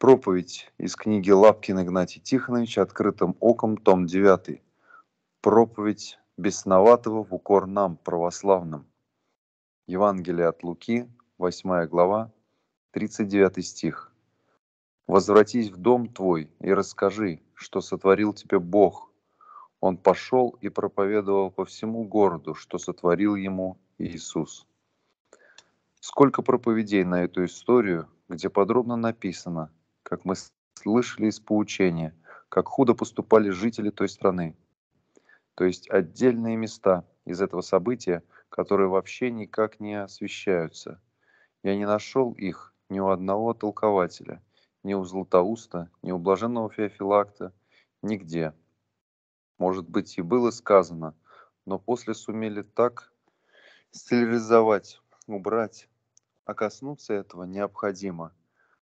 Проповедь из книги Лапкин Игнатий Тихонович «Открытым оком», том 9. Проповедь бесноватого в укор нам, православным. Евангелие от Луки, 8 глава, 39 стих. «Возвратись в дом твой и расскажи, что сотворил тебе Бог». Он пошел и проповедовал по всему городу, что сотворил ему Иисус. Сколько проповедей на эту историю, где подробно написано – как мы слышали из поучения, как худо поступали жители той страны. То есть отдельные места из этого события, которые вообще никак не освещаются. Я не нашел их ни у одного толкователя, ни у Златоуста, ни у блаженного Феофилакта, нигде. Может быть, и было сказано, но после сумели так стерилизовать, убрать, а коснуться этого необходимо –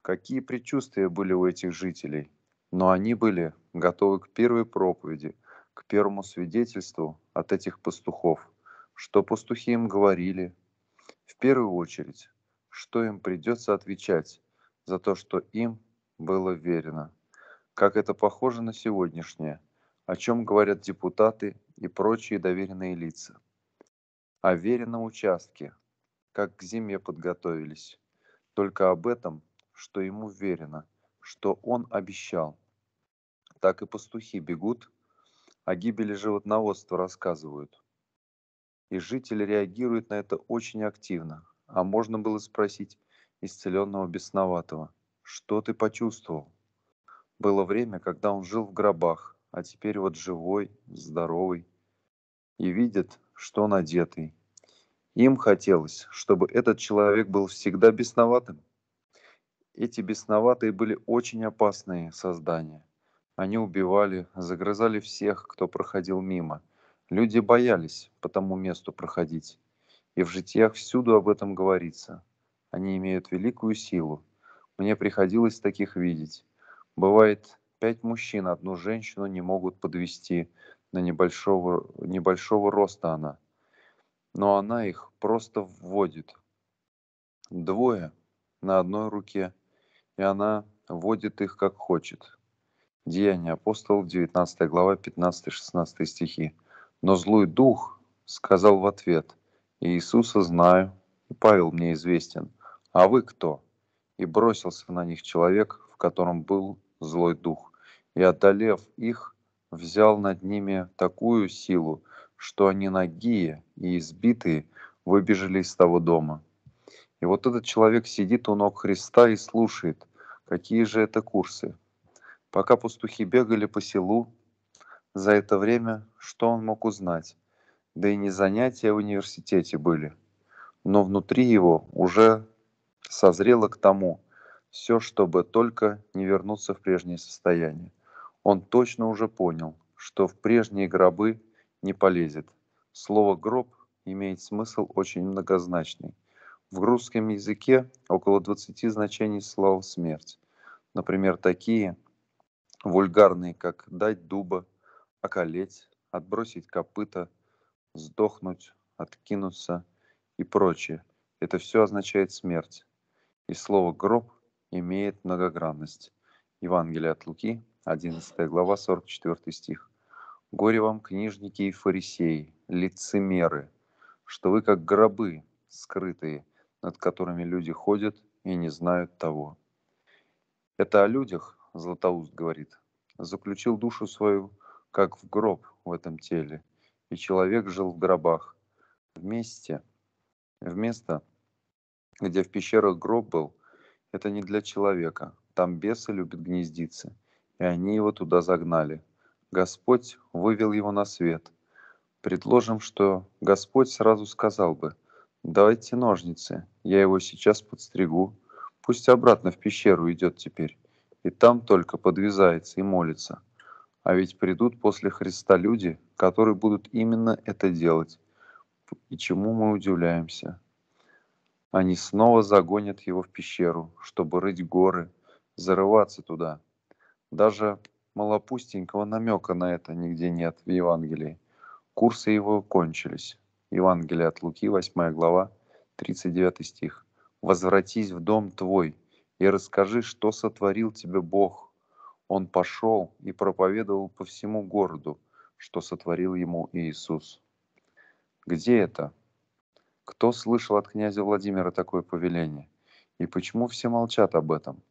Какие предчувствия были у этих жителей? Но они были готовы к первой проповеди, к первому свидетельству от этих пастухов, что пастухи им говорили. В первую очередь, что им придется отвечать за то, что им было верено. Как это похоже на сегодняшнее, о чем говорят депутаты и прочие доверенные лица. О веренном участке, как к зиме подготовились. Только об этом что ему верено, что он обещал. Так и пастухи бегут, о гибели животноводства рассказывают. И жители реагируют на это очень активно. А можно было спросить исцеленного бесноватого, что ты почувствовал? Было время, когда он жил в гробах, а теперь вот живой, здоровый. И видят, что он одетый. Им хотелось, чтобы этот человек был всегда бесноватым. Эти бесноватые были очень опасные создания. Они убивали, загрызали всех, кто проходил мимо. Люди боялись по тому месту проходить. И в житиях всюду об этом говорится. Они имеют великую силу. Мне приходилось таких видеть. Бывает, пять мужчин одну женщину не могут подвести, на небольшого, небольшого роста она. Но она их просто вводит. Двое на одной руке – и она водит их как хочет. Деяния апостолов, 19 глава, 15-16 стихи. Но злой дух сказал в ответ, Иисуса знаю, и Павел мне известен, а вы кто? И бросился на них человек, в котором был злой дух, и, одолев их, взял над ними такую силу, что они нагие и избитые выбежали из того дома – и вот этот человек сидит у ног Христа и слушает, какие же это курсы. Пока пастухи бегали по селу, за это время что он мог узнать? Да и не занятия в университете были. Но внутри его уже созрело к тому, все, чтобы только не вернуться в прежнее состояние. Он точно уже понял, что в прежние гробы не полезет. Слово «гроб» имеет смысл очень многозначный. В русском языке около 20 значений слова «смерть». Например, такие вульгарные, как «дать дуба», «околеть», «отбросить копыта», «сдохнуть», «откинуться» и прочее. Это все означает смерть. И слово «гроб» имеет многогранность. Евангелие от Луки, 11 глава, 44 стих. «Горе вам, книжники и фарисеи, лицемеры, что вы как гробы скрытые – над которыми люди ходят и не знают того. Это о людях, Златоуст говорит, заключил душу свою, как в гроб в этом теле, и человек жил в гробах, вместе, вместо, где в пещерах гроб был, это не для человека, там бесы любят гнездиться, и они его туда загнали. Господь вывел его на свет. Предложим, что Господь сразу сказал бы – Давайте ножницы, я его сейчас подстригу. Пусть обратно в пещеру идет теперь, и там только подвязается и молится. А ведь придут после Христа люди, которые будут именно это делать. И чему мы удивляемся? Они снова загонят его в пещеру, чтобы рыть горы, зарываться туда. Даже малопустенького намека на это нигде нет в Евангелии. Курсы его кончились. Евангелие от Луки, 8 глава, 39 стих. «Возвратись в дом твой и расскажи, что сотворил тебе Бог». Он пошел и проповедовал по всему городу, что сотворил ему Иисус. Где это? Кто слышал от князя Владимира такое повеление? И почему все молчат об этом?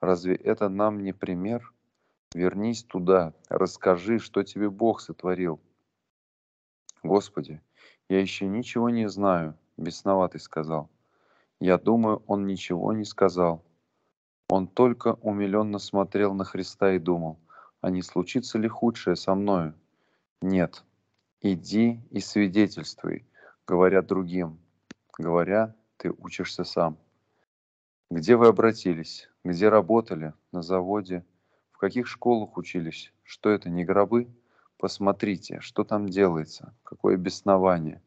Разве это нам не пример? Вернись туда, расскажи, что тебе Бог сотворил. Господи, я еще ничего не знаю бесноватый сказал я думаю он ничего не сказал он только умиленно смотрел на христа и думал а не случится ли худшее со мною нет иди и свидетельствуй говоря другим говоря ты учишься сам где вы обратились где работали на заводе в каких школах учились что это не гробы Посмотрите, что там делается, какое беснование.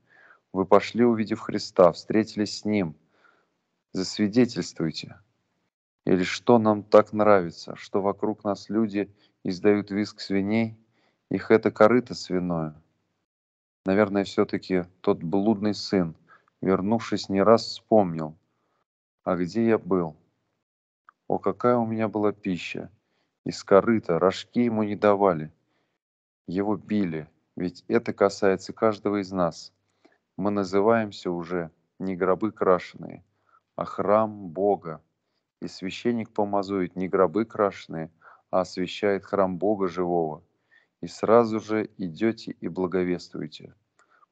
Вы пошли, увидев Христа, встретились с Ним. Засвидетельствуйте. Или что нам так нравится, что вокруг нас люди издают виск свиней, их это корыто свиное. Наверное, все-таки тот блудный сын, вернувшись, не раз вспомнил, а где я был? О, какая у меня была пища! Из корыта рожки ему не давали, его били, ведь это касается каждого из нас. Мы называемся уже не гробы крашеные, а храм Бога. И священник помазует не гробы крашеные, а освящает храм Бога живого. И сразу же идете и благовествуете.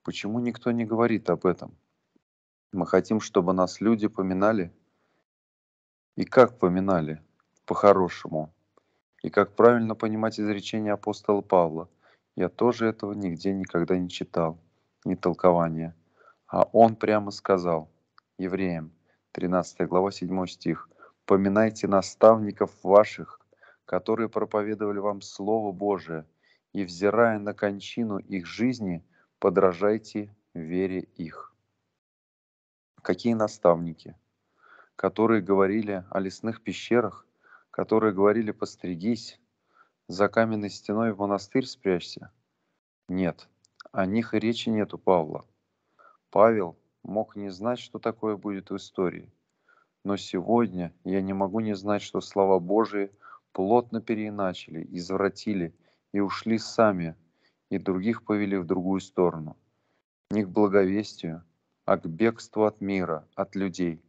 Почему никто не говорит об этом? Мы хотим, чтобы нас люди поминали. И как поминали? По-хорошему. И как правильно понимать изречение апостола Павла, я тоже этого нигде никогда не читал, ни толкования. А он прямо сказал, евреям, 13 глава, 7 стих, «Поминайте наставников ваших, которые проповедовали вам Слово Божие, и, взирая на кончину их жизни, подражайте вере их». Какие наставники? Которые говорили о лесных пещерах, которые говорили «постригись», за каменной стеной в монастырь спрячься? Нет, о них и речи нет у Павла. Павел мог не знать, что такое будет в истории. Но сегодня я не могу не знать, что слова Божии плотно переиначили, извратили и ушли сами, и других повели в другую сторону. Не к благовестию, а к бегству от мира, от людей.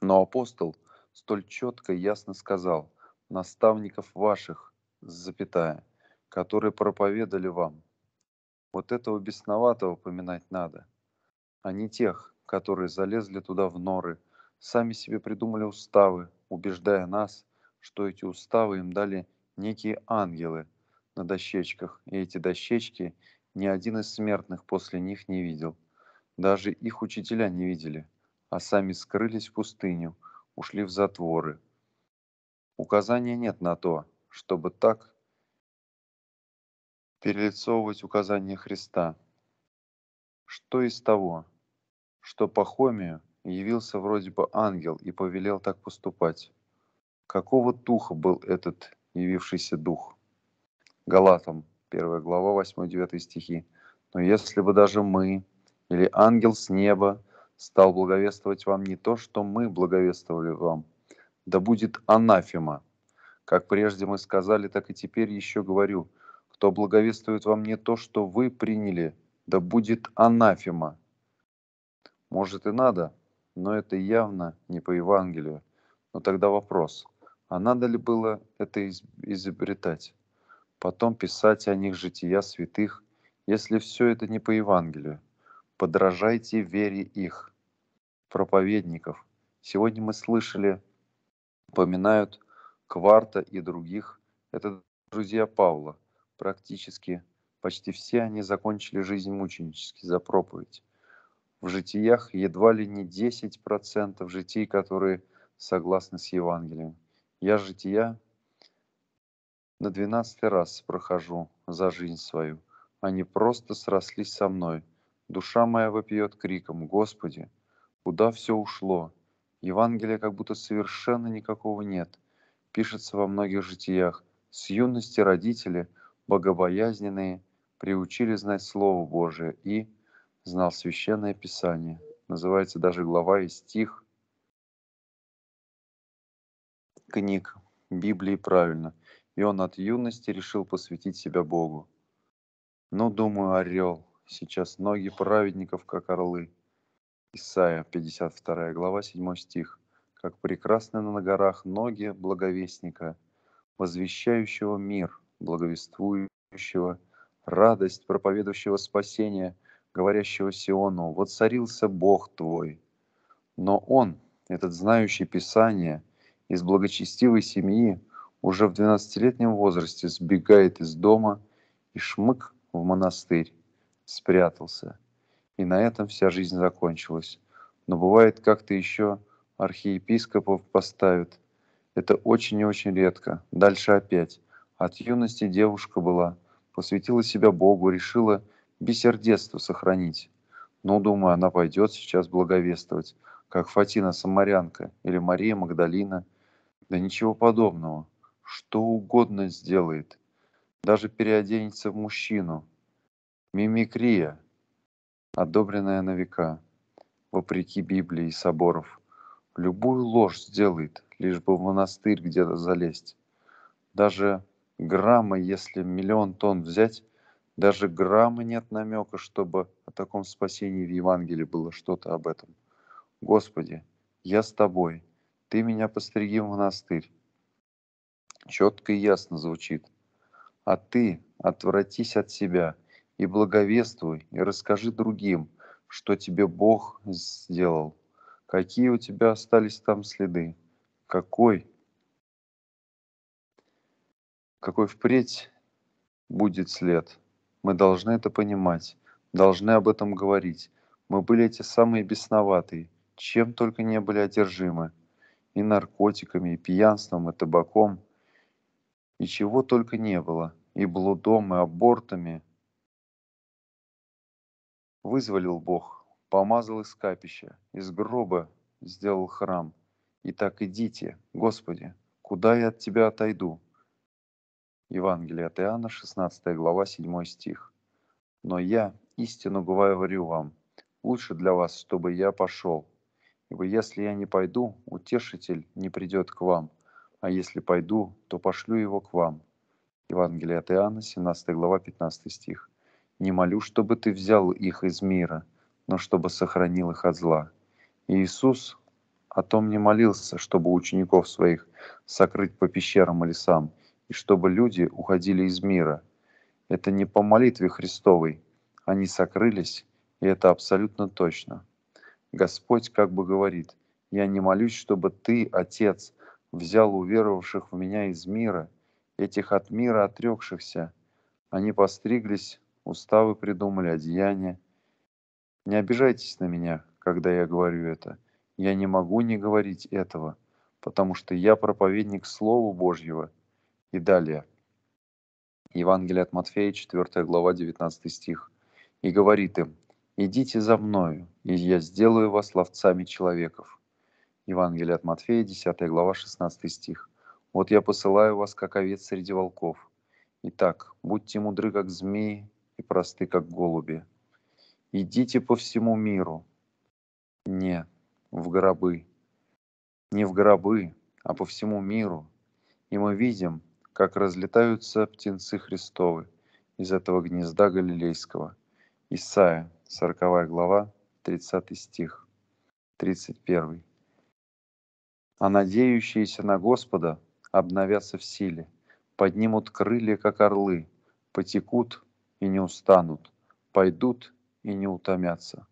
Но апостол столь четко и ясно сказал, наставников ваших, запятая, которые проповедали вам. Вот этого бесноватого поминать надо, а не тех, которые залезли туда в норы, сами себе придумали уставы, убеждая нас, что эти уставы им дали некие ангелы на дощечках, и эти дощечки ни один из смертных после них не видел. Даже их учителя не видели, а сами скрылись в пустыню, ушли в затворы, Указания нет на то, чтобы так перелицовывать указания Христа. Что из того, что по Хомию явился вроде бы ангел и повелел так поступать? Какого духа был этот явившийся дух? Галатам, 1 глава, 8-9 стихи. Но если бы даже мы или ангел с неба стал благовествовать вам не то, что мы благовествовали вам, да будет анафема. Как прежде мы сказали, так и теперь еще говорю, кто благовествует во мне то, что вы приняли, да будет анафема. Может и надо, но это явно не по Евангелию. Но тогда вопрос, а надо ли было это изобретать? Потом писать о них жития святых, если все это не по Евангелию. Подражайте вере их, проповедников. Сегодня мы слышали – упоминают Кварта и других. Это друзья Павла. Практически почти все они закончили жизнь мученически за проповедь. В житиях едва ли не 10% житий, которые согласны с Евангелием. Я жития на 12 раз прохожу за жизнь свою. Они просто срослись со мной. Душа моя вопиет криком «Господи!» Куда все ушло? Евангелия как будто совершенно никакого нет. Пишется во многих житиях. С юности родители, богобоязненные, приучили знать Слово Божие и знал Священное Писание. Называется даже глава и стих книг Библии правильно. И он от юности решил посвятить себя Богу. Ну, думаю, орел, сейчас ноги праведников, как орлы – Исайя, 52 глава, 7 стих. «Как прекрасны на горах ноги благовестника, возвещающего мир, благовествующего радость, проповедующего спасение, говорящего Сиону, воцарился Бог твой». Но он, этот знающий Писание, из благочестивой семьи, уже в 12-летнем возрасте сбегает из дома и шмык в монастырь спрятался – и на этом вся жизнь закончилась. Но бывает, как-то еще архиепископов поставят. Это очень и очень редко. Дальше опять. От юности девушка была, посвятила себя Богу, решила бессердетство сохранить. Ну, думаю, она пойдет сейчас благовествовать, как Фатина Самарянка или Мария Магдалина. Да ничего подобного. Что угодно сделает. Даже переоденется в мужчину. Мимикрия, одобренная на века, вопреки Библии и соборов. Любую ложь сделает, лишь бы в монастырь где-то залезть. Даже грамма, если миллион тонн взять, даже грамма нет намека, чтобы о таком спасении в Евангелии было что-то об этом. Господи, я с тобой, ты меня постриги в монастырь. Четко и ясно звучит. А ты отвратись от себя – и благовествуй, и расскажи другим, что тебе Бог сделал, какие у тебя остались там следы, какой, какой впредь будет след. Мы должны это понимать, должны об этом говорить. Мы были эти самые бесноватые, чем только не были одержимы. И наркотиками, и пьянством, и табаком, и чего только не было, и блудом, и абортами – Вызволил Бог, помазал из капища, из гроба сделал храм. Итак, идите, Господи, куда я от Тебя отойду?» Евангелие от Иоанна, 16 глава, 7 стих. «Но я истину говорю вам, лучше для вас, чтобы я пошел. Ибо если я не пойду, утешитель не придет к вам, а если пойду, то пошлю его к вам». Евангелие от Иоанна, 17 глава, 15 стих. Не молю, чтобы ты взял их из мира, но чтобы сохранил их от зла. Иисус о том не молился, чтобы учеников своих сокрыть по пещерам и лесам, и чтобы люди уходили из мира. Это не по молитве Христовой. Они сокрылись, и это абсолютно точно. Господь как бы говорит, «Я не молюсь, чтобы ты, Отец, взял уверовавших в меня из мира, этих от мира отрекшихся. Они постриглись уставы придумали, одеяния. Не обижайтесь на меня, когда я говорю это. Я не могу не говорить этого, потому что я проповедник Слова Божьего. И далее. Евангелие от Матфея, 4 глава, 19 стих. И говорит им, «Идите за мною, и я сделаю вас ловцами человеков». Евангелие от Матфея, 10 глава, 16 стих. «Вот я посылаю вас, как овец среди волков. Итак, будьте мудры, как змеи, и просты, как голуби. Идите по всему миру. Не в гробы. Не в гробы, а по всему миру. И мы видим, как разлетаются птенцы Христовы из этого гнезда Галилейского. Исаия, 40 глава, 30 стих, 31. А надеющиеся на Господа обновятся в силе, поднимут крылья, как орлы, потекут и не устанут, пойдут и не утомятся.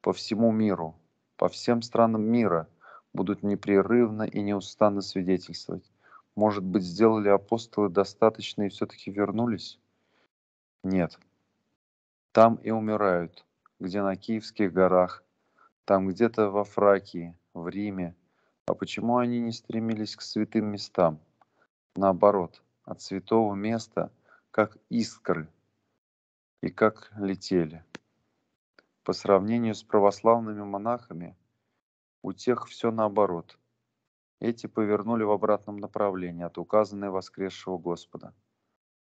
По всему миру, по всем странам мира будут непрерывно и неустанно свидетельствовать. Может быть, сделали апостолы достаточно и все-таки вернулись? Нет. Там и умирают, где на Киевских горах, там где-то во Фракии, в Риме. А почему они не стремились к святым местам? Наоборот, от святого места – как искры и как летели. По сравнению с православными монахами, у тех все наоборот. Эти повернули в обратном направлении от указанной воскресшего Господа.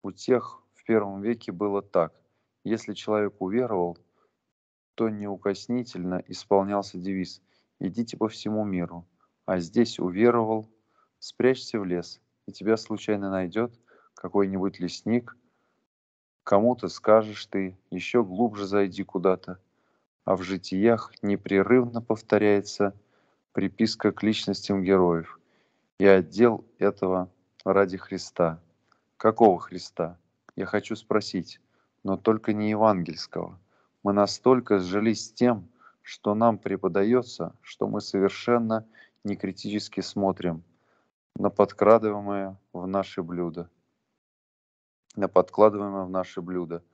У тех в первом веке было так. Если человек уверовал, то неукоснительно исполнялся девиз «Идите по всему миру», а здесь уверовал, спрячься в лес, и тебя случайно найдет какой-нибудь лесник, кому-то скажешь ты, еще глубже зайди куда-то. А в житиях непрерывно повторяется приписка к личностям героев. И отдел этого ради Христа. Какого Христа? Я хочу спросить, но только не евангельского. Мы настолько сжились тем, что нам преподается, что мы совершенно не критически смотрим на подкрадываемое в наши блюда – подкладываемое в наше блюдо.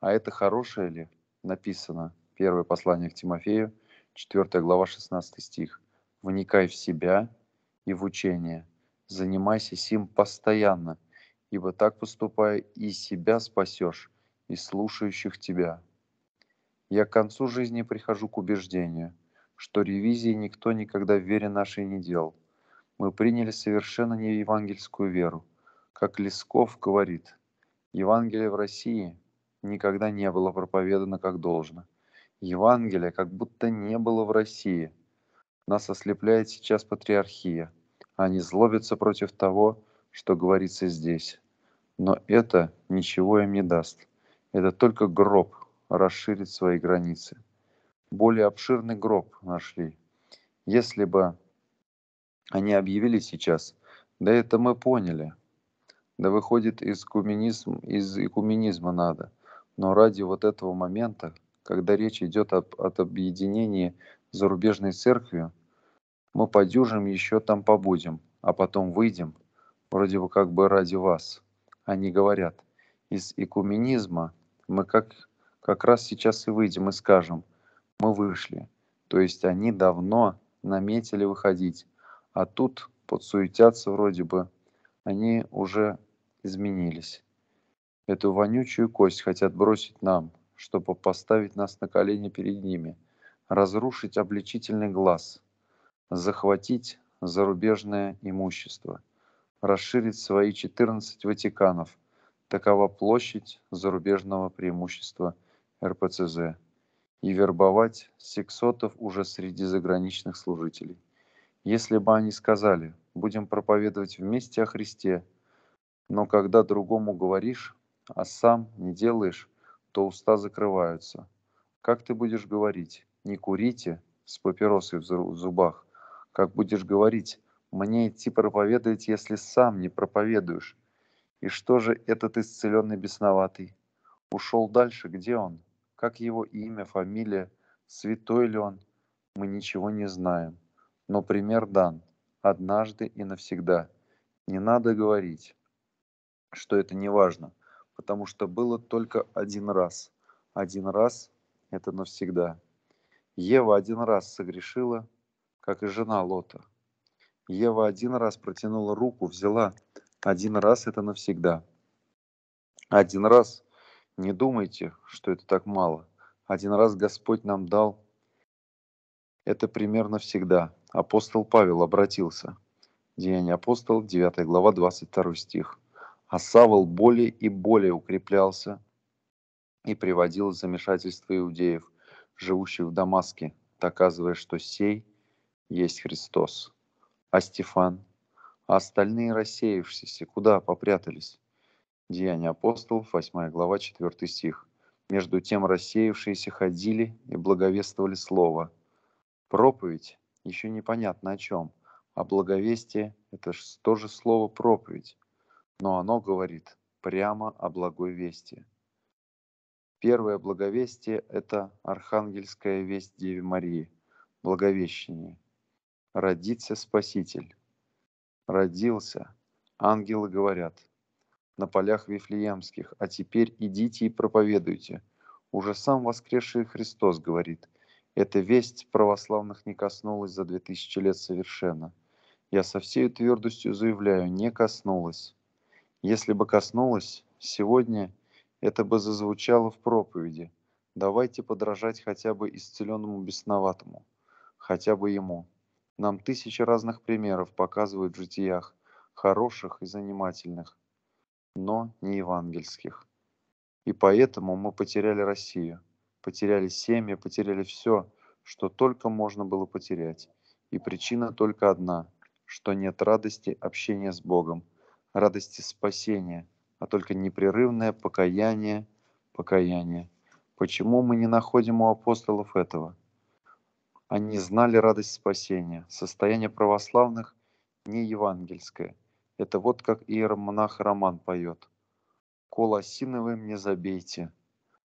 А это хорошее ли? Написано. Первое послание к Тимофею, 4 глава, 16 стих. «Вникай в себя и в учение, занимайся сим постоянно, ибо так поступая и себя спасешь, и слушающих тебя». Я к концу жизни прихожу к убеждению, что ревизии никто никогда в вере нашей не делал. Мы приняли совершенно не евангельскую веру. Как Лесков говорит – Евангелие в России никогда не было проповедано как должно. Евангелие как будто не было в России. Нас ослепляет сейчас патриархия. Они злобятся против того, что говорится здесь. Но это ничего им не даст. Это только гроб расширит свои границы. Более обширный гроб нашли. Если бы они объявили сейчас, да это мы поняли – да выходит из, куминизм, из экуменизма надо. Но ради вот этого момента, когда речь идет об, от объединении зарубежной церкви, мы подюжим еще там побудем, а потом выйдем, вроде бы как бы ради вас. Они говорят, из экуменизма мы как, как раз сейчас и выйдем и скажем, мы вышли. То есть они давно наметили выходить, а тут подсуетятся вроде бы, они уже изменились. Эту вонючую кость хотят бросить нам, чтобы поставить нас на колени перед ними, разрушить обличительный глаз, захватить зарубежное имущество, расширить свои 14 Ватиканов. Такова площадь зарубежного преимущества РПЦЗ и вербовать сексотов уже среди заграничных служителей. Если бы они сказали, будем проповедовать вместе о Христе – но когда другому говоришь, а сам не делаешь, то уста закрываются. Как ты будешь говорить «не курите» с папиросой в зубах? Как будешь говорить «мне идти проповедовать, если сам не проповедуешь»? И что же этот исцеленный бесноватый? Ушел дальше, где он? Как его имя, фамилия? Святой ли он? Мы ничего не знаем. Но пример дан. Однажды и навсегда. Не надо говорить что это не важно, потому что было только один раз. Один раз – это навсегда. Ева один раз согрешила, как и жена Лота. Ева один раз протянула руку, взяла. Один раз – это навсегда. Один раз – не думайте, что это так мало. Один раз Господь нам дал – это примерно всегда. Апостол Павел обратился. Деяние апостол, 9 глава, 22 стих – а Савол более и более укреплялся и приводил в замешательство иудеев, живущих в Дамаске, доказывая, что сей есть Христос. А Стефан, а остальные рассеявшиеся, куда попрятались? Деяния апостолов, 8 глава, 4 стих. Между тем рассеявшиеся ходили и благовествовали слово. Проповедь еще непонятно о чем, а благовестие – это же тоже слово «проповедь» но оно говорит прямо о благой вести. Первое благовестие – это архангельская весть Деве Марии, благовещение. Родится Спаситель. Родился. Ангелы говорят на полях Вифлеемских, а теперь идите и проповедуйте. Уже сам воскресший Христос говорит, эта весть православных не коснулась за две тысячи лет совершенно. Я со всей твердостью заявляю, не коснулась. Если бы коснулось, сегодня это бы зазвучало в проповеди. Давайте подражать хотя бы исцеленному бесноватому, хотя бы ему. Нам тысячи разных примеров показывают в житиях, хороших и занимательных, но не евангельских. И поэтому мы потеряли Россию, потеряли семьи, потеряли все, что только можно было потерять. И причина только одна, что нет радости общения с Богом – радости спасения, а только непрерывное покаяние, покаяние. Почему мы не находим у апостолов этого? Они знали радость спасения. Состояние православных не евангельское. Это вот как иеромонах Роман поет. «Кол осиновый мне забейте».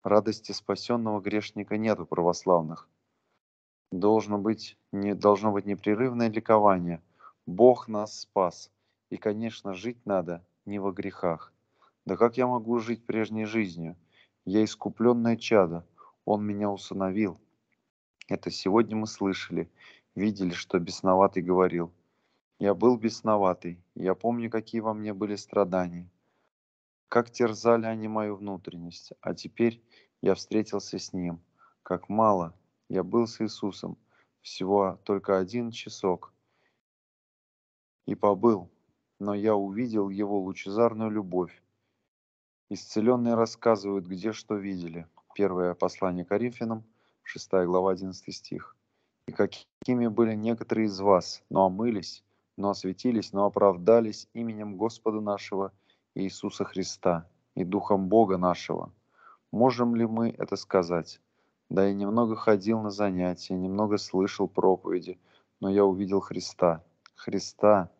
Радости спасенного грешника нет у православных. Должно быть, не, должно быть непрерывное ликование. Бог нас спас. И, конечно, жить надо не во грехах. Да как я могу жить прежней жизнью? Я искупленное чадо, он меня усыновил. Это сегодня мы слышали, видели, что бесноватый говорил. Я был бесноватый, я помню, какие во мне были страдания. Как терзали они мою внутренность, а теперь я встретился с ним. Как мало, я был с Иисусом, всего только один часок. И побыл, но я увидел его лучезарную любовь. Исцеленные рассказывают, где что видели. Первое послание Коринфянам, 6 глава, 11 стих. «И какими были некоторые из вас, но омылись, но осветились, но оправдались именем Господа нашего Иисуса Христа и Духом Бога нашего. Можем ли мы это сказать? Да я немного ходил на занятия, немного слышал проповеди, но я увидел Христа. Христа,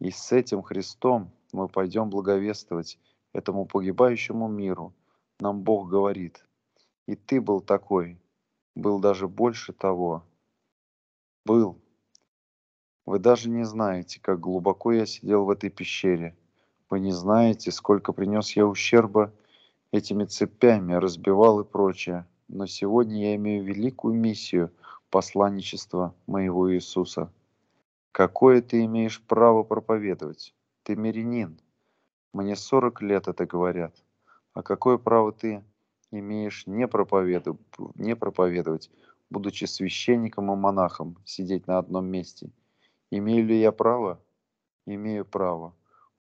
и с этим Христом мы пойдем благовествовать этому погибающему миру. Нам Бог говорит, и ты был такой, был даже больше того. Был. Вы даже не знаете, как глубоко я сидел в этой пещере. Вы не знаете, сколько принес я ущерба этими цепями, разбивал и прочее. Но сегодня я имею великую миссию посланничества моего Иисуса – какое ты имеешь право проповедовать? Ты мирянин. Мне сорок лет это говорят. А какое право ты имеешь не проповедовать, не проповедовать, будучи священником и монахом, сидеть на одном месте? Имею ли я право? Имею право.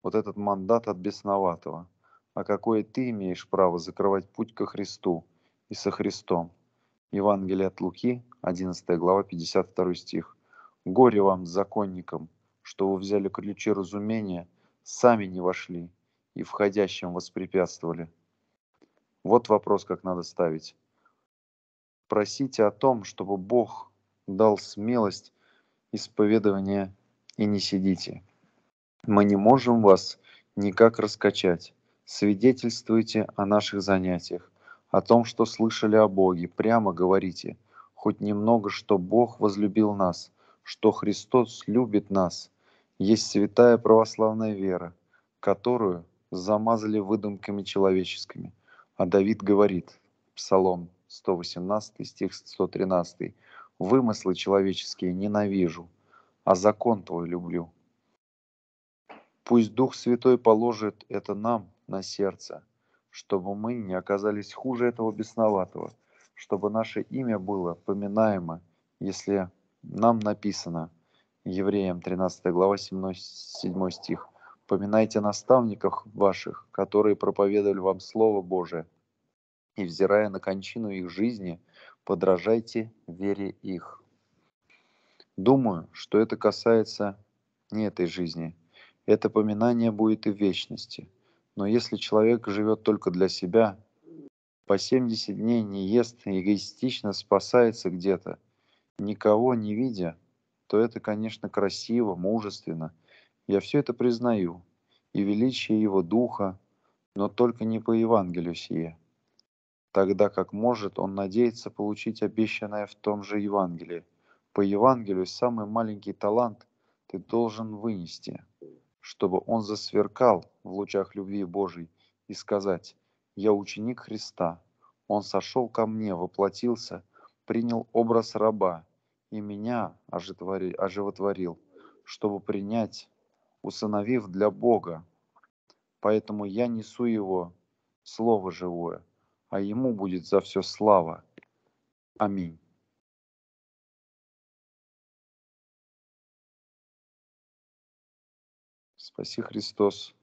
Вот этот мандат от бесноватого. А какое ты имеешь право закрывать путь ко Христу и со Христом? Евангелие от Луки, 11 глава, 52 стих. Горе вам, законникам, что вы взяли ключи разумения, сами не вошли и входящим воспрепятствовали. Вот вопрос, как надо ставить. Просите о том, чтобы Бог дал смелость исповедования и не сидите. Мы не можем вас никак раскачать. Свидетельствуйте о наших занятиях, о том, что слышали о Боге, прямо говорите, хоть немного, что Бог возлюбил нас – что Христос любит нас, есть святая православная вера, которую замазали выдумками человеческими. А Давид говорит, Псалом 118, стих 113, «Вымыслы человеческие ненавижу, а закон твой люблю». Пусть Дух Святой положит это нам на сердце, чтобы мы не оказались хуже этого бесноватого, чтобы наше имя было поминаемо, если нам написано, Евреям 13 глава 7, 7 стих, «Поминайте наставников ваших, которые проповедовали вам Слово Божие, и, взирая на кончину их жизни, подражайте вере их». Думаю, что это касается не этой жизни. Это поминание будет и в вечности. Но если человек живет только для себя, по 70 дней не ест, эгоистично спасается где-то – никого не видя, то это, конечно, красиво, мужественно. Я все это признаю, и величие его духа, но только не по Евангелию сие, тогда как может он надеяться получить обещанное в том же Евангелии. По Евангелию самый маленький талант ты должен вынести, чтобы он засверкал в лучах любви Божией и сказать «Я ученик Христа, он сошел ко мне, воплотился, принял образ раба, и меня оживотворил, чтобы принять, усыновив для Бога. Поэтому я несу его слово живое, а ему будет за все слава. Аминь. Спаси Христос.